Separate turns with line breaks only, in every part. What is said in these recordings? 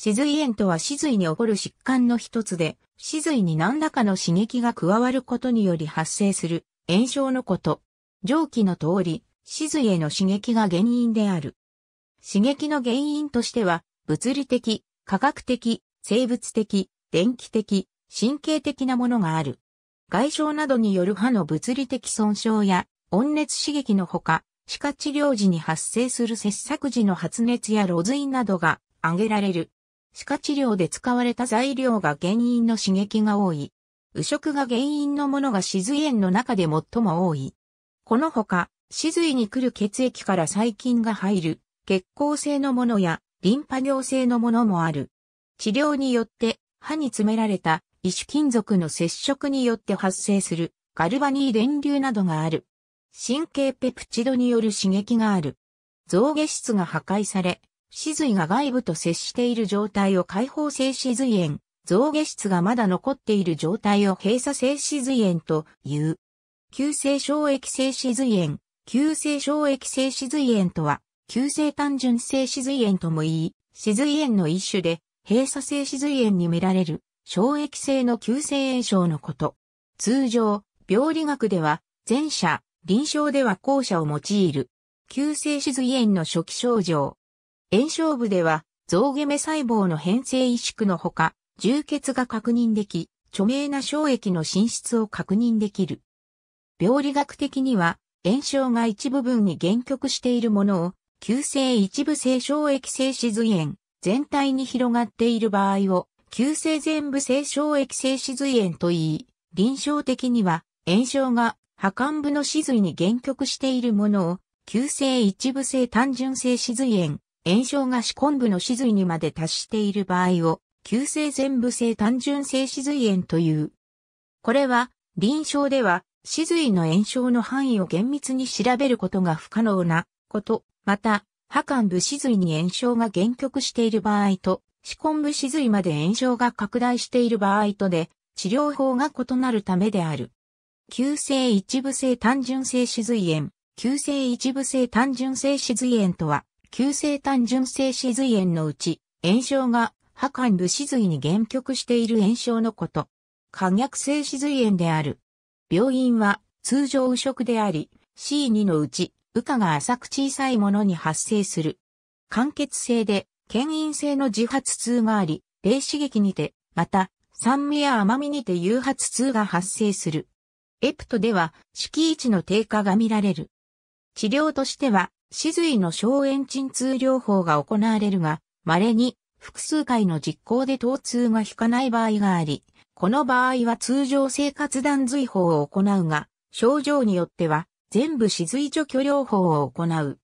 死髄炎とは死髄に起こる疾患の一つで、死髄に何らかの刺激が加わることにより発生する炎症のこと。上記の通り、死髄への刺激が原因である。刺激の原因としては、物理的、科学的、生物的、電気的、神経的なものがある。外傷などによる歯の物理的損傷や、温熱刺激のほか、歯科治療時に発生する切削時の発熱や露髄などが挙げられる。歯科治療で使われた材料が原因の刺激が多い。右食が原因のものが歯髄炎の中で最も多い。このほか、歯髄に来る血液から細菌が入る、血行性のものや、リンパ行性のものもある。治療によって、歯に詰められた、異種金属の接触によって発生する、ガルバニー電流などがある。神経ペプチドによる刺激がある。増下質が破壊され、死髄が外部と接している状態を開放性死髄炎、増下質がまだ残っている状態を閉鎖性死髄炎という。急性小液性死髄炎、急性小液性死髄炎とは、急性単純性死髄炎とも言い、死髄炎の一種で、閉鎖性死髄炎に見られる、小液性の急性炎症のこと。通常、病理学では、前者、臨床では後者を用いる。急性死髄炎の初期症状、炎症部では、増毛目細胞の変性萎縮のほか、充血が確認でき、著名な小液の進出を確認できる。病理学的には、炎症が一部分に限局しているものを、急性一部性小液性歯髄炎、全体に広がっている場合を、急性全部性小液性歯髄炎と言い、臨床的には、炎症が破管部の歯髄に限局しているものを、急性一部性単純性歯髄炎、炎症が歯根部の死髄にまで達している場合を、急性全部性単純性死髄炎という。これは、臨床では、死髄の炎症の範囲を厳密に調べることが不可能なこと、また、破間部死髄に炎症が限局している場合と、歯根部死髄まで炎症が拡大している場合とで、治療法が異なるためである。急性一部性単純性死髄炎、急性一部性単純性死髄炎とは、急性単純性死髄炎のうち、炎症が破間部死髄に限局している炎症のこと。可逆性死髄炎である。病院は通常右食であり、C2 のうち、羽化が浅く小さいものに発生する。間欠性で、牽引性の自発痛があり、霊刺激にて、また、酸味や甘みにて誘発痛が発生する。エプトでは、敷位置の低下が見られる。治療としては、死髄の消炎鎮痛療法が行われるが、稀に複数回の実行で疼痛が引かない場合があり、この場合は通常生活断髄法を行うが、症状によっては全部死髄除去療法を行う。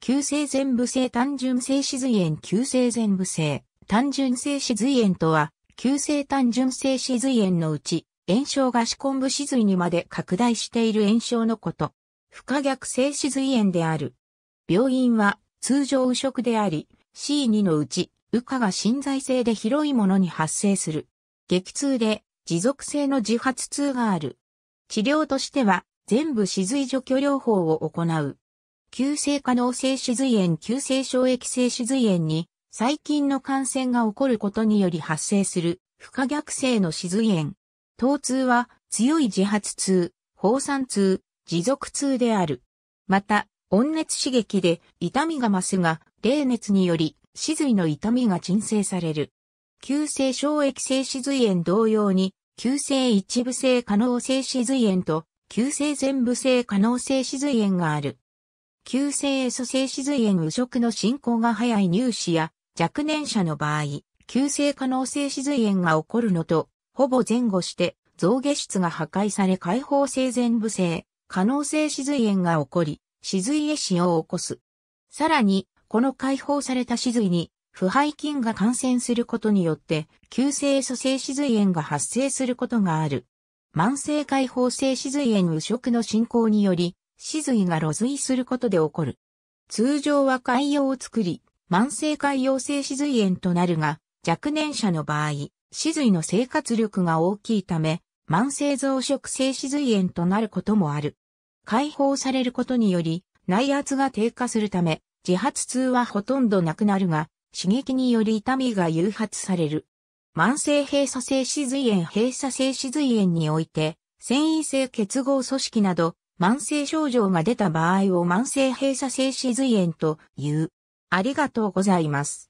急性全部性単純性死髄炎急性全部性単純性死髄炎とは、急性単純性死髄炎のうち、炎症が歯根部死髄にまで拡大している炎症のこと。不可逆性死髄炎である。病院は通常右職であり、C2 のうち、羽化が心在性で広いものに発生する。激痛で持続性の自発痛がある。治療としては、全部死髄除去療法を行う。急性可能性死髄炎急性衝液性死髄炎に、細菌の感染が起こることにより発生する、不可逆性の死髄炎。疼痛は、強い自発痛、放散痛、持続痛である。また、温熱刺激で痛みが増すが、冷熱により、死髄の痛みが鎮静される。急性小液性死髄炎同様に、急性一部性可能性死髄炎と、急性全部性可能性死髄炎がある。急性エソ性死髄炎右食の進行が早い乳歯や若年者の場合、急性可能性死髄炎が起こるのと、ほぼ前後して、増下質が破壊され解放性全部性、可能性死髄炎が起こり、髄へ死を起こす。さらに、この解放された髄に、腐敗菌が感染することによって、急性蘇生髄炎が発生することがある。慢性解放性髄炎右食の進行により、死髄が露髄することで起こる。通常は海洋を作り、慢性海洋性死髄炎となるが、若年者の場合、死髄の生活力が大きいため、慢性増殖性死髄炎となることもある。解放されることにより、内圧が低下するため、自発痛はほとんどなくなるが、刺激により痛みが誘発される。慢性閉鎖性歯髄炎閉鎖性歯髄炎において、繊維性結合組織など、慢性症状が出た場合を慢性閉鎖性歯髄炎という。ありがとうございます。